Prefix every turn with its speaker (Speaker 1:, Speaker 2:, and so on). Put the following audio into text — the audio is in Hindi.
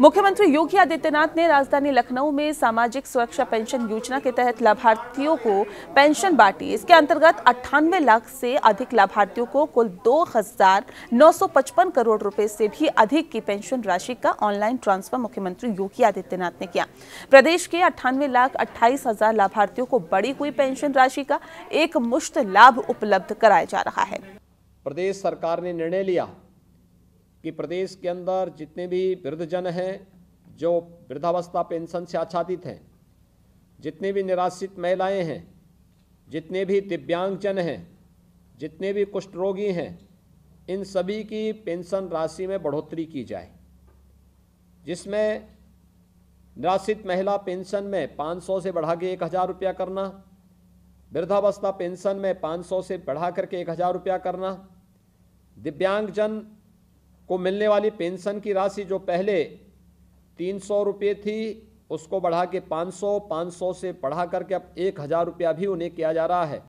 Speaker 1: मुख्यमंत्री योगी आदित्यनाथ ने राजधानी लखनऊ में सामाजिक सुरक्षा पेंशन योजना के तहत लाभार्थियों को पेंशन बांटी इसके अंतर्गत अट्ठानवे लाख से अधिक लाभार्थियों को कुल दो हजार नौ सौ पचपन करोड़ रुपए से भी अधिक की पेंशन राशि का ऑनलाइन ट्रांसफर मुख्यमंत्री योगी आदित्यनाथ ने किया प्रदेश के अट्ठानवे लाख अट्ठाईस हजार लाभार्थियों को बड़ी हुई पेंशन राशि का एक मुश्त लाभ उपलब्ध कराया जा रहा है
Speaker 2: प्रदेश सरकार ने निर्णय लिया कि प्रदेश के अंदर जितने भी वृद्धजन हैं जो वृद्धावस्था पेंशन से आच्छादित हैं जितने भी निराश्रित महिलाएं हैं जितने भी दिव्यांगजन हैं जितने भी कुष्ठ रोगी हैं इन सभी की पेंशन राशि में बढ़ोतरी की जाए जिसमें निराश्रित महिला पेंशन में 500 से बढ़ा के एक हज़ार रुपया करना वृद्धावस्था पेंशन में 500 से बढ़ा करके एक हज़ार रुपया करना दिव्यांगजन को मिलने वाली पेंशन की राशि जो पहले तीन सौ रुपये थी उसको बढ़ा के पाँच सौ पाँच सौ से बढ़ा करके अब एक हज़ार रुपया भी उन्हें किया जा रहा है